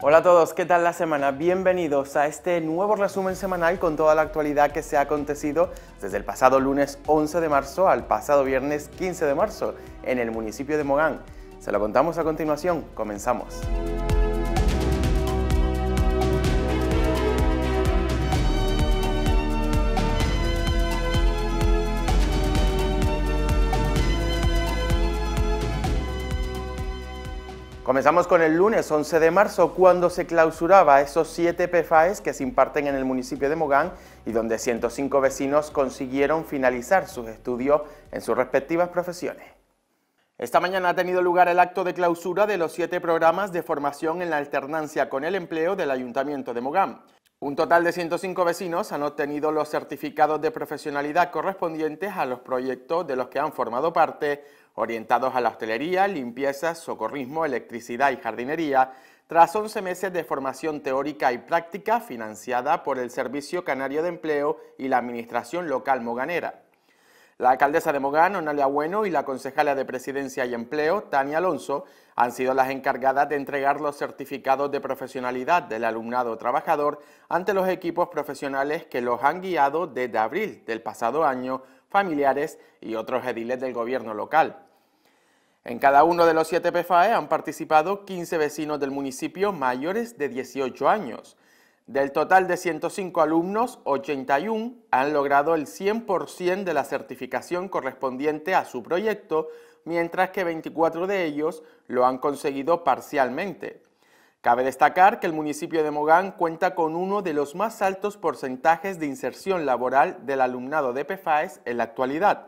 Hola a todos, ¿qué tal la semana? Bienvenidos a este nuevo resumen semanal con toda la actualidad que se ha acontecido desde el pasado lunes 11 de marzo al pasado viernes 15 de marzo en el municipio de Mogán. Se lo contamos a continuación, comenzamos. Comenzamos con el lunes 11 de marzo, cuando se clausuraba esos siete PFAES que se imparten en el municipio de Mogán y donde 105 vecinos consiguieron finalizar sus estudios en sus respectivas profesiones. Esta mañana ha tenido lugar el acto de clausura de los siete programas de formación en la alternancia con el empleo del Ayuntamiento de Mogán. Un total de 105 vecinos han obtenido los certificados de profesionalidad correspondientes a los proyectos de los que han formado parte orientados a la hostelería, limpieza, socorrismo, electricidad y jardinería, tras 11 meses de formación teórica y práctica financiada por el Servicio Canario de Empleo y la Administración Local Moganera. La alcaldesa de Mogán, Onalia Bueno, y la concejala de Presidencia y Empleo, Tania Alonso, han sido las encargadas de entregar los certificados de profesionalidad del alumnado trabajador ante los equipos profesionales que los han guiado desde abril del pasado año, familiares y otros ediles del gobierno local. En cada uno de los siete PFAE han participado 15 vecinos del municipio mayores de 18 años. Del total de 105 alumnos, 81 han logrado el 100% de la certificación correspondiente a su proyecto, mientras que 24 de ellos lo han conseguido parcialmente. Cabe destacar que el municipio de Mogán cuenta con uno de los más altos porcentajes de inserción laboral del alumnado de PFAES en la actualidad,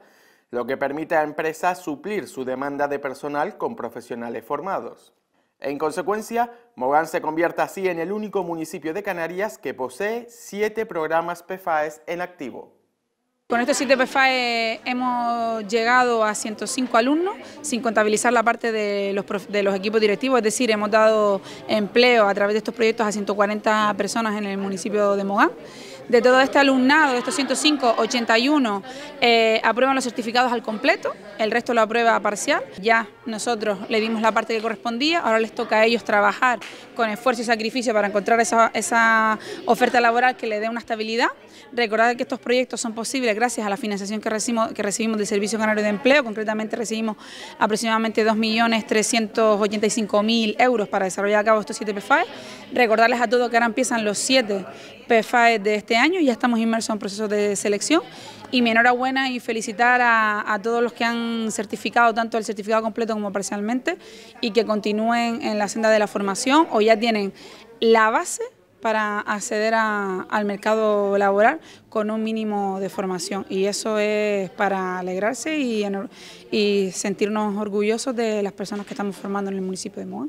lo que permite a empresas suplir su demanda de personal con profesionales formados. En consecuencia, Mogán se convierte así en el único municipio de Canarias que posee siete programas PFAES en activo. Con estos siete PFAE hemos llegado a 105 alumnos, sin contabilizar la parte de los, de los, equipos directivos, es decir, hemos dado empleo a través de estos proyectos a 140 personas en el municipio de Mogán de todo este alumnado, de estos 105, 81 eh, aprueban los certificados al completo, el resto lo aprueba parcial. Ya nosotros le dimos la parte que correspondía, ahora les toca a ellos trabajar con esfuerzo y sacrificio para encontrar esa, oferta laboral que le dé una estabilidad. Recordar que estos proyectos son posibles gracias a la financiación que recibimos, que recibimos del Servicio Canario de Empleo, concretamente recibimos aproximadamente 2.385.000 euros para desarrollar a cabo estos 7 PFAE. Recordarles a todos que ahora empiezan los 7 PFAE de este año años, ya estamos inmersos en procesos de selección y mi enhorabuena y felicitar a, todos los que han certificado, tanto el certificado completo como parcialmente, y que continúen en la senda de la formación o ya tienen la base para acceder al mercado laboral con un mínimo de formación. Y eso es para alegrarse y, y sentirnos orgullosos de las personas que estamos formando en el municipio de Moa.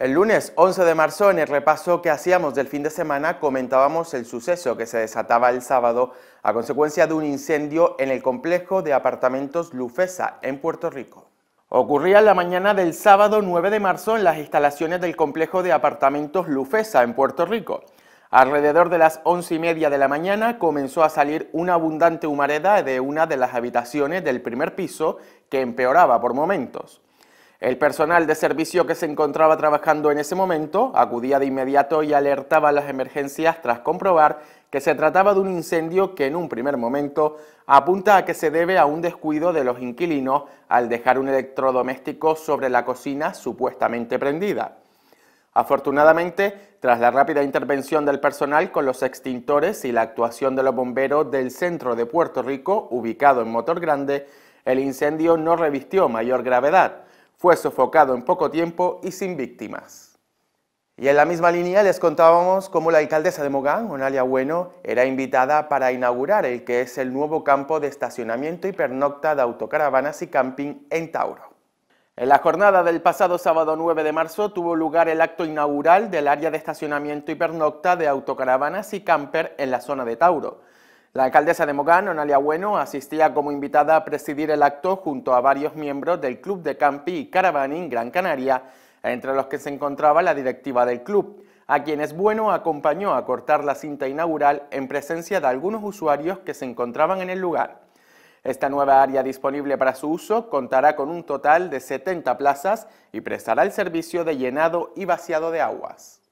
El lunes 11 de marzo, en el repaso que hacíamos del fin de semana, comentábamos el suceso que se desataba el sábado a consecuencia de un incendio en el complejo de apartamentos Lufesa, en Puerto Rico. Ocurría la mañana del sábado 9 de marzo en las instalaciones del complejo de apartamentos Lufesa, en Puerto Rico. Alrededor de las 11 y media de la mañana comenzó a salir una abundante humareda de una de las habitaciones del primer piso que empeoraba por momentos. El personal de servicio que se encontraba trabajando en ese momento acudía de inmediato y alertaba a las emergencias tras comprobar que se trataba de un incendio que en un primer momento apunta a que se debe a un descuido de los inquilinos al dejar un electrodoméstico sobre la cocina supuestamente prendida. Afortunadamente, tras la rápida intervención del personal con los extintores y la actuación de los bomberos del centro de Puerto Rico, ubicado en Motor Grande, el incendio no revistió mayor gravedad fue sofocado en poco tiempo y sin víctimas. Y en la misma línea les contábamos cómo la alcaldesa de Mogán, Onalia Bueno, era invitada para inaugurar el que es el nuevo campo de estacionamiento hipernocta de autocaravanas y camping en Tauro. En la jornada del pasado sábado 9 de marzo tuvo lugar el acto inaugural del área de estacionamiento hipernocta de autocaravanas y camper en la zona de Tauro, la alcaldesa de Mogán, Onalia Bueno, asistía como invitada a presidir el acto junto a varios miembros del Club de Campi y Caravaning Gran Canaria, entre los que se encontraba la directiva del club, a quienes Bueno acompañó a cortar la cinta inaugural en presencia de algunos usuarios que se encontraban en el lugar. Esta nueva área disponible para su uso contará con un total de 70 plazas y prestará el servicio de llenado y vaciado de aguas.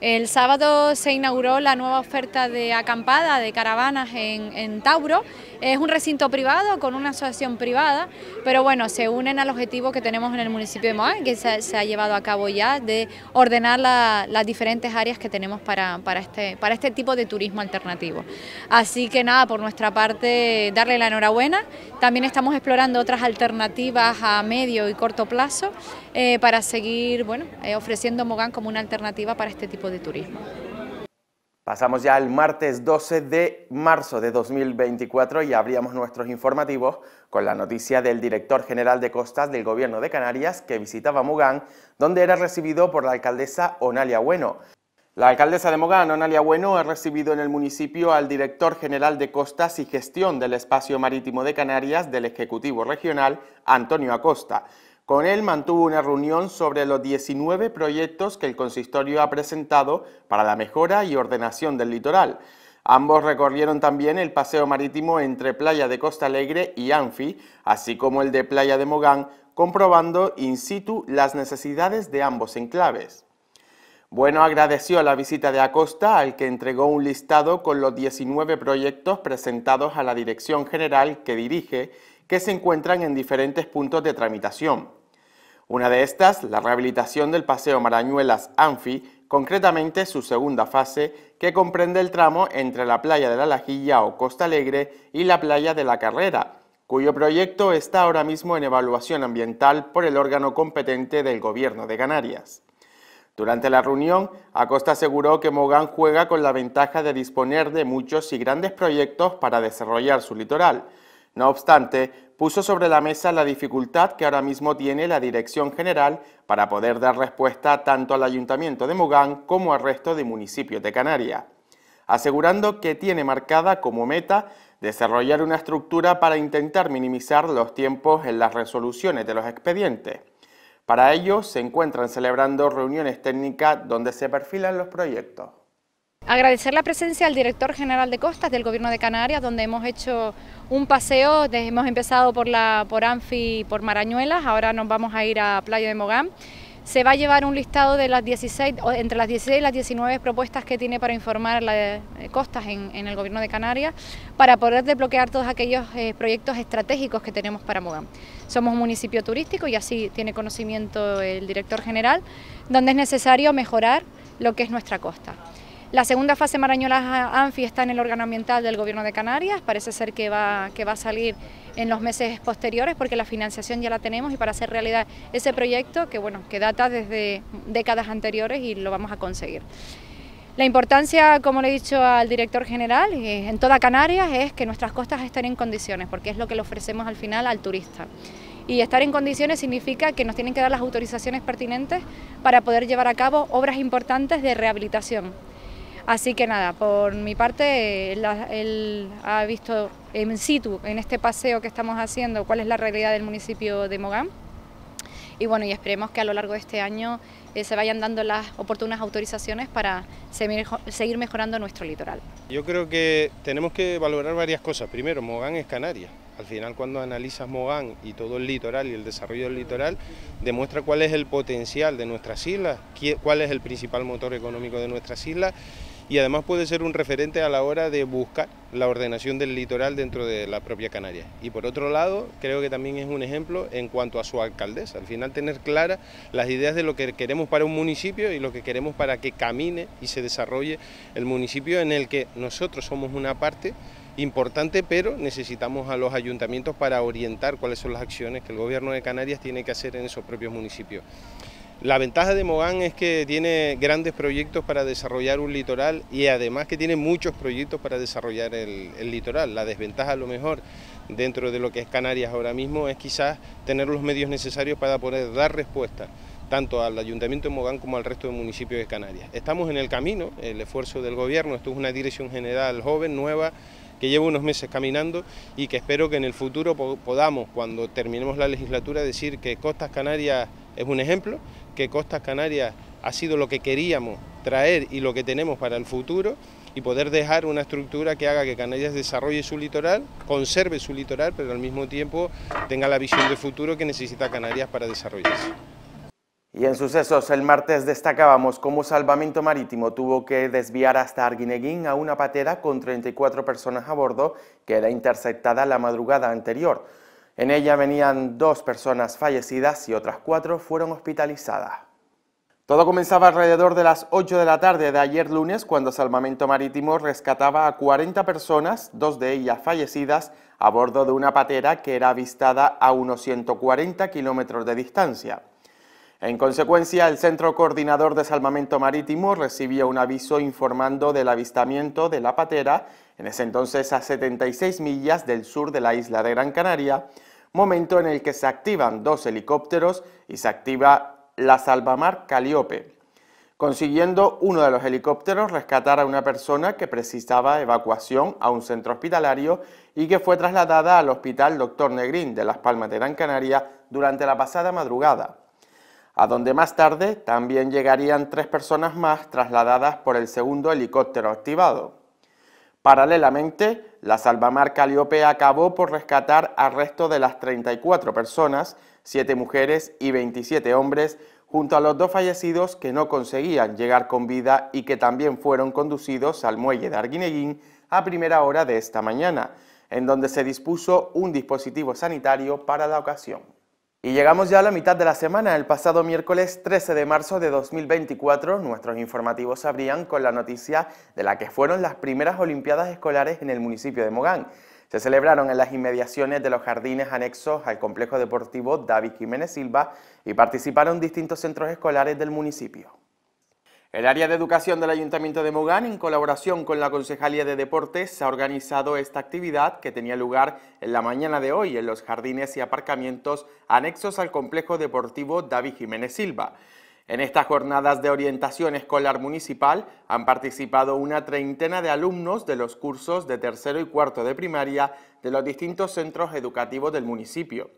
El sábado se inauguró la nueva oferta de acampada de caravanas en, Tauro. Es un recinto privado con una asociación privada, pero bueno, se unen al objetivo que tenemos en el municipio de Moa, que se, ha llevado a cabo ya, de ordenar las diferentes áreas que tenemos para, este, para este tipo de turismo alternativo. Así que nada, por nuestra parte, darle la enhorabuena. También estamos explorando otras alternativas a medio y corto plazo. Eh, para seguir bueno, eh, ofreciendo Mogán como una alternativa para este tipo de turismo. Pasamos ya al martes 12 de marzo de 2024 y abríamos nuestros informativos con la noticia del director general de costas del gobierno de Canarias que visitaba Mogán, donde era recibido por la alcaldesa Onalia Bueno. La alcaldesa de Mogán, Onalia Bueno, ha recibido en el municipio al director general de Costas y Gestión del Espacio Marítimo de Canarias del Ejecutivo Regional, Antonio Acosta. Con él mantuvo una reunión sobre los 19 proyectos que el consistorio ha presentado para la mejora y ordenación del litoral. Ambos recorrieron también el paseo marítimo entre Playa de Costa Alegre y Anfi, así como el de Playa de Mogán, comprobando in situ las necesidades de ambos enclaves. Bueno agradeció la visita de Acosta, al que entregó un listado con los 19 proyectos presentados a la Dirección General que dirige, que se encuentran en diferentes puntos de tramitación. Una de estas, la rehabilitación del Paseo Marañuelas Anfi, concretamente su segunda fase, que comprende el tramo entre la playa de la Lajilla o Costa Alegre y la playa de la Carrera, cuyo proyecto está ahora mismo en evaluación ambiental por el órgano competente del Gobierno de Canarias. Durante la reunión, Acosta aseguró que Mogán juega con la ventaja de disponer de muchos y grandes proyectos para desarrollar su litoral. No obstante, puso sobre la mesa la dificultad que ahora mismo tiene la Dirección General para poder dar respuesta tanto al Ayuntamiento de Mogán como al resto de municipios de Canarias, asegurando que tiene marcada como meta desarrollar una estructura para intentar minimizar los tiempos en las resoluciones de los expedientes. Para ello se encuentran celebrando reuniones técnicas donde se perfilan los proyectos. Agradecer la presencia del director general de Costas del Gobierno de Canarias, donde hemos hecho un paseo, hemos empezado por, la, por Anfi por Marañuelas, ahora nos vamos a ir a Playa de Mogán. Se va a llevar un listado de las 16, entre las 16 y las 19 propuestas que tiene para informar la eh, Costas en, el Gobierno de Canarias, para poder desbloquear todos aquellos eh, proyectos estratégicos que tenemos para Mogán. Somos un municipio turístico y así tiene conocimiento el director general, donde es necesario mejorar lo que es nuestra costa. La segunda fase marañola Anfi está en el órgano ambiental del Gobierno de Canarias, parece ser que va, que va a salir en los meses posteriores porque la financiación ya la tenemos y para hacer realidad ese proyecto que, bueno, que data desde décadas anteriores y lo vamos a conseguir. La importancia, como le he dicho al director general, eh, en toda Canarias es que nuestras costas estén en condiciones, porque es lo que le ofrecemos al final al turista. Y estar en condiciones significa que nos tienen que dar las autorizaciones pertinentes para poder llevar a cabo obras importantes de rehabilitación. Así que nada, por mi parte, él, ha visto en situ, en este paseo que estamos haciendo, cuál es la realidad del municipio de Mogán y bueno, y esperemos que a lo largo de este año eh, se vayan dando las oportunas autorizaciones para seguir mejorando nuestro litoral. Yo creo que tenemos que valorar varias cosas. Primero, Mogán es Canarias. Al final, cuando analizas Mogán y todo el litoral y el desarrollo del litoral, demuestra cuál es el potencial de nuestras islas, cuál es el principal motor económico de nuestras islas y además puede ser un referente a la hora de buscar la ordenación del litoral dentro de la propia Canarias. Y por otro lado, creo que también es un ejemplo en cuanto a su alcaldesa, al final tener claras las ideas de lo que queremos para un municipio y lo que queremos para que camine y se desarrolle el municipio en el que nosotros somos una parte importante, pero necesitamos a los ayuntamientos para orientar cuáles son las acciones que el gobierno de Canarias tiene que hacer en esos propios municipios. La ventaja de Mogán es que tiene grandes proyectos para desarrollar un litoral y además que tiene muchos proyectos para desarrollar el, litoral. La desventaja a lo mejor dentro de lo que es Canarias ahora mismo es quizás tener los medios necesarios para poder dar respuesta tanto al Ayuntamiento de Mogán como al resto de municipios de Canarias. Estamos en el camino, el esfuerzo del gobierno, esto es una dirección general joven, nueva, que lleva unos meses caminando y que espero que en el futuro podamos, cuando terminemos la legislatura, decir que Costas Canarias es un ejemplo, que Costas Canarias ha sido lo que queríamos traer y lo que tenemos para el futuro y poder dejar una estructura que haga que Canarias desarrolle su litoral, conserve su litoral, pero al mismo tiempo tenga la visión de futuro que necesita Canarias para desarrollarse. Y en sucesos, el martes destacábamos cómo Salvamento Marítimo tuvo que desviar hasta Arguineguín a una patera con 34 personas a bordo que era interceptada la madrugada anterior. En ella venían dos personas fallecidas y otras cuatro fueron hospitalizadas. Todo comenzaba alrededor de las 8 de la tarde de ayer lunes cuando Salvamento Marítimo rescataba a 40 personas, dos de ellas fallecidas, a bordo de una patera que era avistada a unos 140 kilómetros de distancia. En consecuencia, el Centro Coordinador de Salvamento Marítimo recibió un aviso informando del avistamiento de la patera, en ese entonces a 76 millas del sur de la isla de Gran Canaria, momento en el que se activan dos helicópteros y se activa la salvamar Caliope, consiguiendo uno de los helicópteros rescatar a una persona que precisaba evacuación a un centro hospitalario y que fue trasladada al hospital Doctor Negrín de Las Palmas de Gran Canaria durante la pasada madrugada, a donde más tarde también llegarían tres personas más trasladadas por el segundo helicóptero activado. Paralelamente, la salvamar Caliope acabó por rescatar al resto de las 34 personas, 7 mujeres y 27 hombres, junto a los dos fallecidos que no conseguían llegar con vida y que también fueron conducidos al muelle de Arguineguín a primera hora de esta mañana, en donde se dispuso un dispositivo sanitario para la ocasión. Y llegamos ya a la mitad de la semana. El pasado miércoles 13 de marzo de 2024, nuestros informativos abrían con la noticia de la que fueron las primeras Olimpiadas Escolares en el municipio de Mogán. Se celebraron en las inmediaciones de los jardines anexos al complejo deportivo David Jiménez Silva y participaron distintos centros escolares del municipio. El área de educación del Ayuntamiento de Mogán, en colaboración con la Concejalía de Deportes, ha organizado esta actividad que tenía lugar en la mañana de hoy en los jardines y aparcamientos anexos al complejo deportivo David Jiménez Silva. En estas jornadas de orientación escolar municipal han participado una treintena de alumnos de los cursos de tercero y cuarto de primaria de los distintos centros educativos del municipio.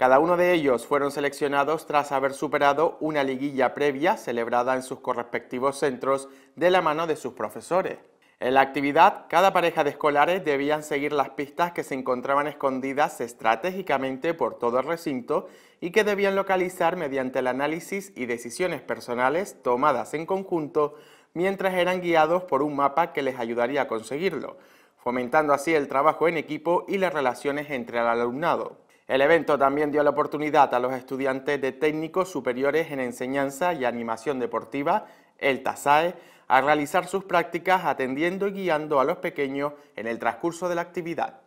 Cada uno de ellos fueron seleccionados tras haber superado una liguilla previa celebrada en sus respectivos centros de la mano de sus profesores. En la actividad, cada pareja de escolares debían seguir las pistas que se encontraban escondidas estratégicamente por todo el recinto y que debían localizar mediante el análisis y decisiones personales tomadas en conjunto mientras eran guiados por un mapa que les ayudaría a conseguirlo, fomentando así el trabajo en equipo y las relaciones entre el alumnado. El evento también dio la oportunidad a los estudiantes de técnicos superiores en enseñanza y animación deportiva, el TASAE, a realizar sus prácticas atendiendo y guiando a los pequeños en el transcurso de la actividad.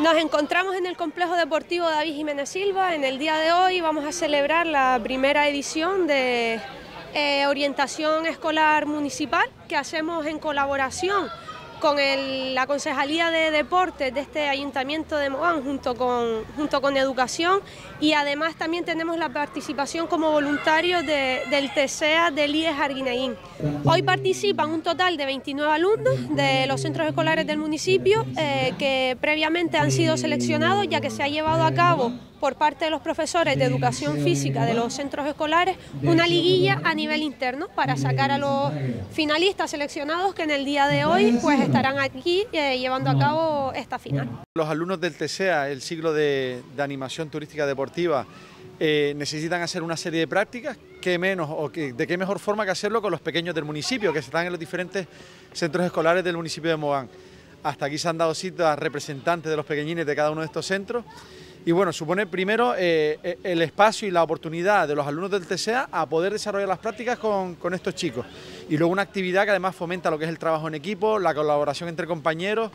Nos encontramos en el Complejo Deportivo David Jiménez Silva. En el día de hoy vamos a celebrar la primera edición de eh, orientación escolar municipal que hacemos en colaboración con la Concejalía de Deportes de este Ayuntamiento de Mogán, junto con, junto con Educación y además también tenemos la participación como voluntarios del TCEA del IES Arguineguín. Hoy participan un total de 29 alumnos de los centros escolares del municipio eh, que previamente han sido seleccionados ya que se ha llevado a cabo por parte de los profesores de educación física de los centros escolares una liguilla a nivel interno para sacar a los finalistas seleccionados que en el día de hoy pues estarán aquí eh, llevando a cabo esta final. Los alumnos del TSEA, el ciclo de, animación turística deportiva, eh, necesitan hacer una serie de prácticas, qué menos o de qué mejor forma que hacerlo con los pequeños del municipio, que están en los diferentes centros escolares del municipio de Mogán. Hasta aquí se han dado citas representantes de los pequeñines de cada uno de estos centros. Y bueno, supone primero eh, eh, el espacio y la oportunidad de los alumnos del TSEA a poder desarrollar las prácticas con estos chicos. Y luego una actividad que además fomenta lo que es el trabajo en equipo, la colaboración entre compañeros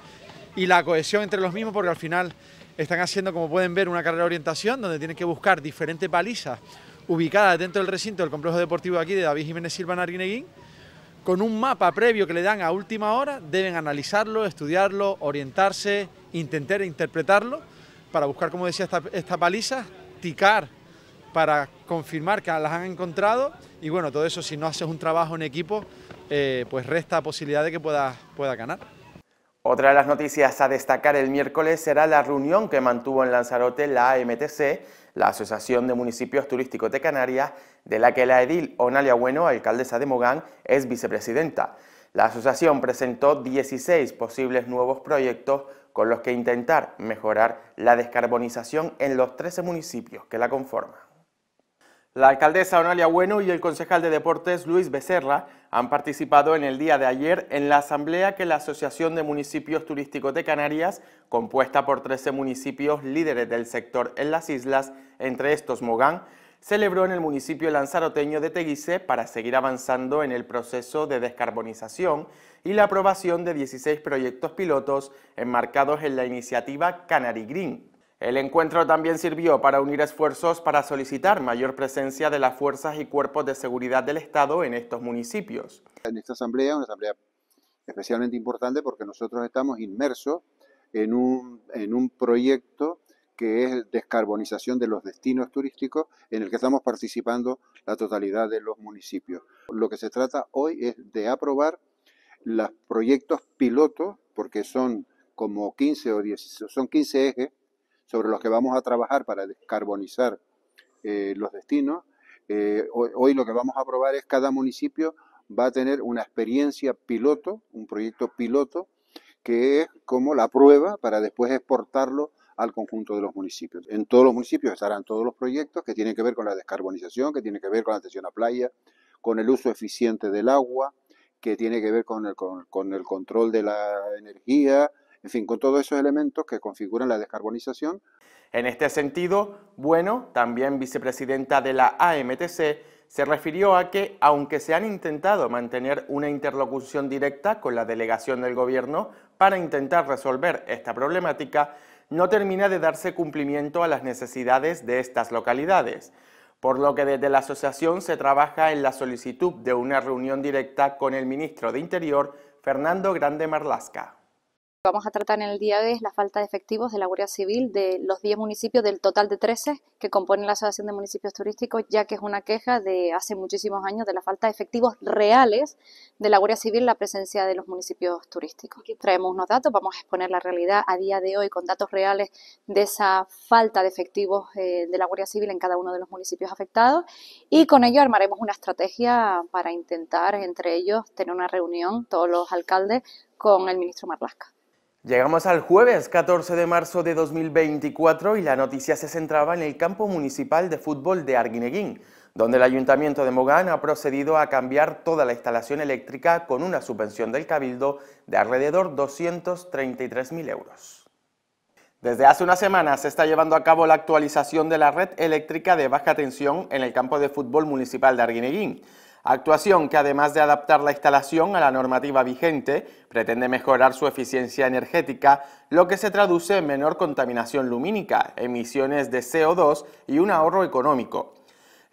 y la cohesión entre los mismos porque al final están haciendo, como pueden ver, una carrera de orientación donde tienen que buscar diferentes palizas ubicadas dentro del recinto del complejo deportivo de aquí de David Jiménez Silva Narguineguín, con un mapa previo que le dan a última hora, deben analizarlo, estudiarlo, orientarse, intentar interpretarlo para buscar, como decía, estas esta ticar para confirmar que las han encontrado y bueno, todo eso si no haces un trabajo en equipo, eh, pues resta posibilidad de que pueda ganar. Otra de las noticias a destacar el miércoles será la reunión que mantuvo en Lanzarote la AMTC, la Asociación de Municipios Turísticos de Canarias, de la que la edil Onalia Bueno, alcaldesa de Mogán, es vicepresidenta. La asociación presentó 16 posibles nuevos proyectos con los que intentar mejorar la descarbonización en los 13 municipios que la conforman. La alcaldesa Onalia Bueno y el concejal de deportes Luis Becerra han participado en el día de ayer en la asamblea que la Asociación de Municipios Turísticos de Canarias, compuesta por 13 municipios líderes del sector en las islas, entre estos Mogán, celebró en el municipio lanzaroteño de Teguise para seguir avanzando en el proceso de descarbonización y la aprobación de 16 proyectos pilotos enmarcados en la iniciativa Canary Green. El encuentro también sirvió para unir esfuerzos para solicitar mayor presencia de las fuerzas y cuerpos de seguridad del Estado en estos municipios. En esta asamblea, una asamblea especialmente importante porque nosotros estamos inmersos en un, en un proyecto que es descarbonización de los destinos turísticos en el que estamos participando la totalidad de los municipios. Lo que se trata hoy es de aprobar los proyectos pilotos, porque son como 15 o 10, son 15 ejes sobre los que vamos a trabajar para descarbonizar eh, los destinos. Eh, hoy, lo que vamos a probar es cada municipio va a tener una experiencia piloto, un proyecto piloto, que es como la prueba para después exportarlo al conjunto de los municipios. En todos los municipios estarán todos los proyectos que tienen que ver con la descarbonización, que tienen que ver con la atención a playa, con el uso eficiente del agua, que tiene que ver con el, con el control de la energía, en fin, con todos esos elementos que configuran la descarbonización. En este sentido, bueno, también vicepresidenta de la AMTC, se refirió a que, aunque se han intentado mantener una interlocución directa con la delegación del Gobierno para intentar resolver esta problemática, no termina de darse cumplimiento a las necesidades de estas localidades, por lo que desde la asociación se trabaja en la solicitud de una reunión directa con el ministro de Interior, Fernando Grande Marlasca vamos a tratar en el día de hoy es la falta de efectivos de la Guardia Civil de los 10 municipios, del total de 13 que componen la Asociación de Municipios Turísticos, ya que es una queja de hace muchísimos años de la falta de efectivos reales de la Guardia Civil, la presencia de los municipios turísticos. Traemos unos datos, vamos a exponer la realidad a día de hoy con datos reales de esa falta de efectivos eh, de la Guardia Civil en cada uno de los municipios afectados y con ello armaremos una estrategia para intentar, entre ellos, tener una reunión, todos los alcaldes, con el ministro Marlasca. Llegamos al jueves 14 de marzo de 2024 y la noticia se centraba en el campo municipal de fútbol de Arguineguín, donde el Ayuntamiento de Mogán ha procedido a cambiar toda la instalación eléctrica con una subvención del Cabildo de alrededor 233.000 euros. Desde hace unas semanas se está llevando a cabo la actualización de la red eléctrica de baja tensión en el campo de fútbol municipal de Arguineguín. Actuación que además de adaptar la instalación a la normativa vigente, pretende mejorar su eficiencia energética, lo que se traduce en menor contaminación lumínica, emisiones de CO2 y un ahorro económico.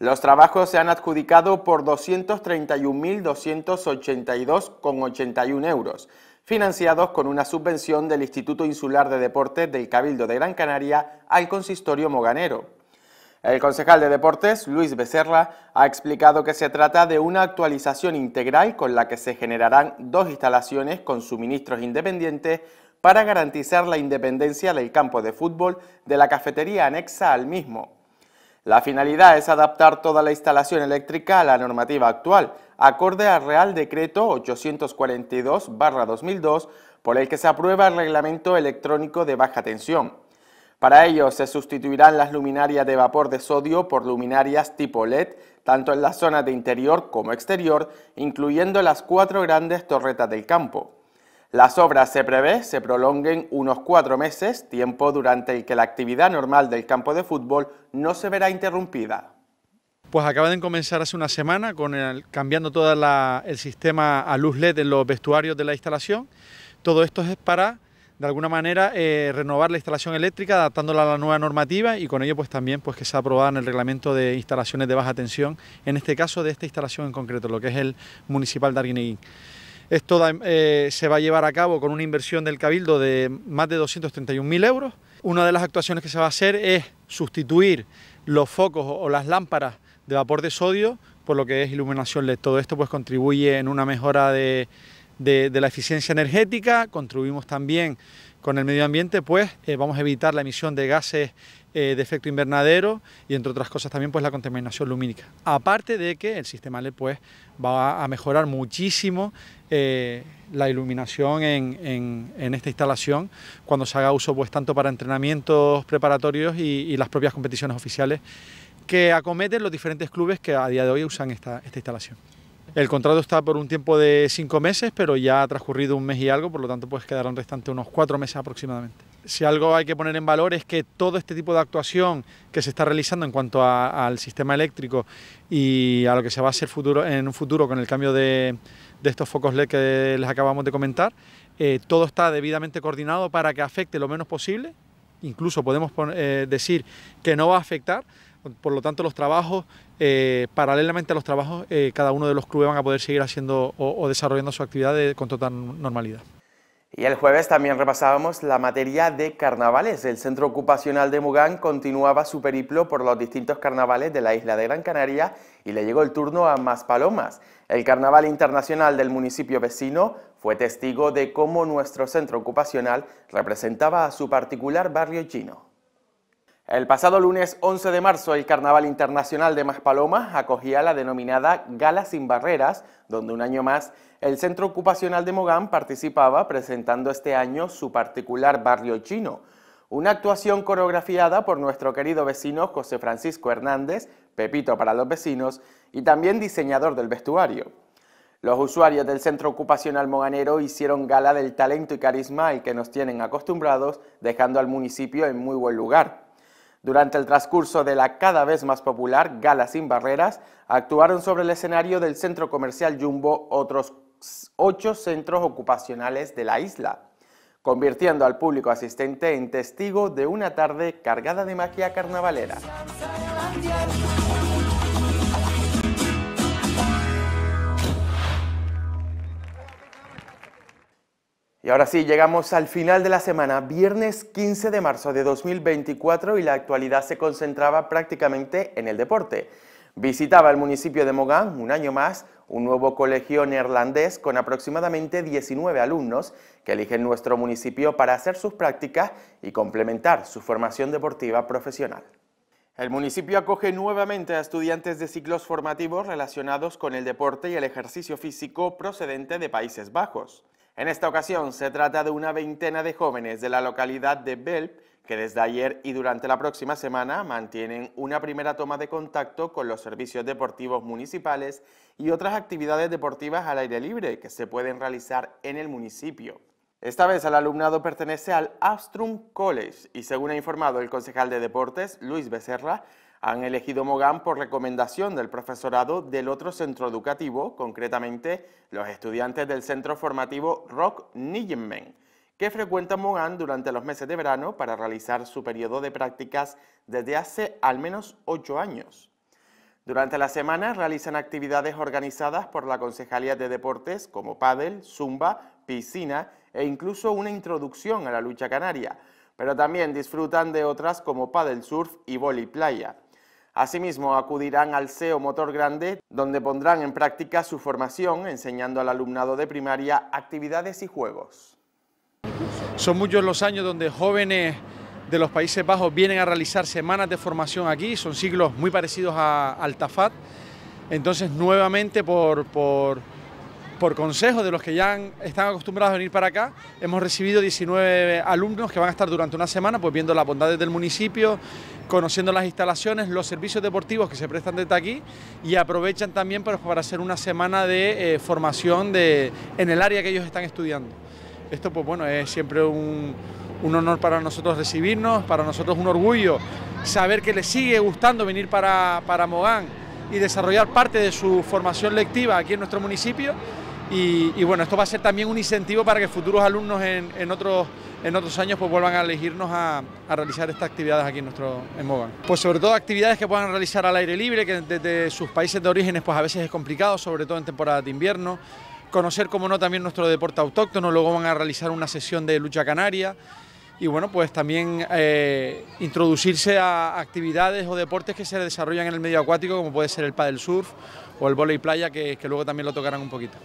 Los trabajos se han adjudicado por 231.282,81 euros, financiados con una subvención del Instituto Insular de Deportes del Cabildo de Gran Canaria al Consistorio Moganero. El concejal de Deportes, Luis Becerra, ha explicado que se trata de una actualización integral con la que se generarán dos instalaciones con suministros independientes para garantizar la independencia del campo de fútbol de la cafetería anexa al mismo. La finalidad es adaptar toda la instalación eléctrica a la normativa actual, acorde al Real Decreto 842-2002, por el que se aprueba el Reglamento Electrónico de Baja Tensión. Para ello se sustituirán las luminarias de vapor de sodio por luminarias tipo LED, tanto en las zonas de interior como exterior, incluyendo las cuatro grandes torretas del campo. Las obras se prevé se prolonguen unos cuatro meses, tiempo durante el que la actividad normal del campo de fútbol no se verá interrumpida. Pues acaba de comenzar hace una semana con el, cambiando todo el sistema a luz LED en los vestuarios de la instalación. Todo esto es para de alguna manera eh, renovar la instalación eléctrica adaptándola a la nueva normativa y con ello pues también pues que se ha aprobado en el reglamento de instalaciones de baja tensión, en este caso de esta instalación en concreto, lo que es el municipal de Arguineguín. Esto eh, se va a llevar a cabo con una inversión del Cabildo de más de 231.000 euros. Una de las actuaciones que se va a hacer es sustituir los focos o las lámparas de vapor de sodio por lo que es iluminación LED. Todo esto pues contribuye en una mejora de de, la eficiencia energética, contribuimos también con el medio ambiente, pues eh, vamos a evitar la emisión de gases eh, de efecto invernadero y entre otras cosas también pues la contaminación lumínica. Aparte de que el sistema le pues va a mejorar muchísimo eh, la iluminación en, esta instalación cuando se haga uso pues tanto para entrenamientos preparatorios y, las propias competiciones oficiales que acometen los diferentes clubes que a día de hoy usan esta instalación. El contrato está por un tiempo de cinco meses, pero ya ha transcurrido un mes y algo, por lo tanto pues quedarán restante unos cuatro meses aproximadamente. Si algo hay que poner en valor es que todo este tipo de actuación que se está realizando en cuanto al sistema eléctrico y a lo que se va a hacer futuro, en un futuro con el cambio de, estos focos LED que les acabamos de comentar, eh, todo está debidamente coordinado para que afecte lo menos posible, incluso podemos eh, decir que no va a afectar, por lo tanto, los trabajos, eh, paralelamente a los trabajos, eh, cada uno de los clubes van a poder seguir haciendo o, desarrollando su actividad con total normalidad. Y el jueves también repasábamos la materia de carnavales. El Centro Ocupacional de Mugán continuaba su periplo por los distintos carnavales de la isla de Gran Canaria y le llegó el turno a Más Palomas. El Carnaval Internacional del municipio vecino fue testigo de cómo nuestro centro ocupacional representaba a su particular barrio chino. El pasado lunes 11 de marzo, el Carnaval Internacional de Maspalomas acogía la denominada Gala Sin Barreras, donde un año más el Centro Ocupacional de Mogán participaba presentando este año su particular barrio chino. Una actuación coreografiada por nuestro querido vecino José Francisco Hernández, Pepito para los vecinos, y también diseñador del vestuario. Los usuarios del Centro Ocupacional Moganero hicieron gala del talento y carisma al que nos tienen acostumbrados, dejando al municipio en muy buen lugar. Durante el transcurso de la cada vez más popular Gala Sin Barreras, actuaron sobre el escenario del centro comercial Jumbo otros ocho centros ocupacionales de la isla, convirtiendo al público asistente en testigo de una tarde cargada de magia carnavalera. Y ahora sí, llegamos al final de la semana, viernes 15 de marzo de 2024 y la actualidad se concentraba prácticamente en el deporte. Visitaba el municipio de Mogán un año más un nuevo colegio neerlandés con aproximadamente 19 alumnos que eligen nuestro municipio para hacer sus prácticas y complementar su formación deportiva profesional. El municipio acoge nuevamente a estudiantes de ciclos formativos relacionados con el deporte y el ejercicio físico procedente de Países Bajos. En esta ocasión se trata de una veintena de jóvenes de la localidad de Belp que desde ayer y durante la próxima semana mantienen una primera toma de contacto con los servicios deportivos municipales y otras actividades deportivas al aire libre que se pueden realizar en el municipio. Esta vez el alumnado pertenece al Astrum College y según ha informado el concejal de deportes, Luis Becerra, han elegido Mogán por recomendación del profesorado del otro centro educativo, concretamente los estudiantes del centro formativo Rock Nijemmen, que frecuentan Mogán durante los meses de verano para realizar su periodo de prácticas desde hace al menos ocho años. Durante la semana realizan actividades organizadas por la Concejalía de Deportes como pádel, zumba, piscina e incluso una introducción a la lucha canaria, pero también disfrutan de otras como pádel surf y vóley playa. Asimismo, acudirán al CEO Motor Grande, donde pondrán en práctica su formación, enseñando al alumnado de primaria actividades y juegos. Son muchos los años donde jóvenes de los Países Bajos vienen a realizar semanas de formación aquí, son siglos muy parecidos a, al Entonces, nuevamente, por por consejo de los que ya están acostumbrados a venir para acá, hemos recibido 19 alumnos que van a estar durante una semana pues viendo las bondades del municipio, conociendo las instalaciones, los servicios deportivos que se prestan desde aquí y aprovechan también pues, para, hacer una semana de eh, formación de, en el área que ellos están estudiando. Esto pues bueno, es siempre un, un honor para nosotros recibirnos, para nosotros un orgullo saber que les sigue gustando venir para, para Mogán y desarrollar parte de su formación lectiva aquí en nuestro municipio y, bueno, esto va a ser también un incentivo para que futuros alumnos en, otros, años pues vuelvan a elegirnos a, realizar estas actividades aquí en nuestro Pues sobre todo actividades que puedan realizar al aire libre, que desde sus países de orígenes pues a veces es complicado, sobre todo en temporada de invierno. Conocer, como no, también nuestro deporte autóctono, luego van a realizar una sesión de lucha canaria y bueno, pues también eh, introducirse a actividades o deportes que se desarrollan en el medio acuático, como puede ser el paddle surf o el volei playa, que luego también lo tocarán un poquito.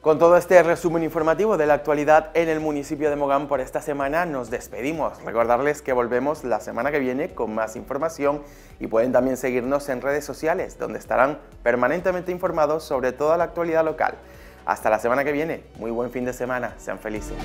Con todo este resumen informativo de la actualidad en el municipio de Mogán por esta semana, nos despedimos. Recordarles que volvemos la semana que viene con más información y pueden también seguirnos en redes sociales, donde estarán permanentemente informados sobre toda la actualidad local. Hasta la semana que viene, muy buen fin de semana, sean felices.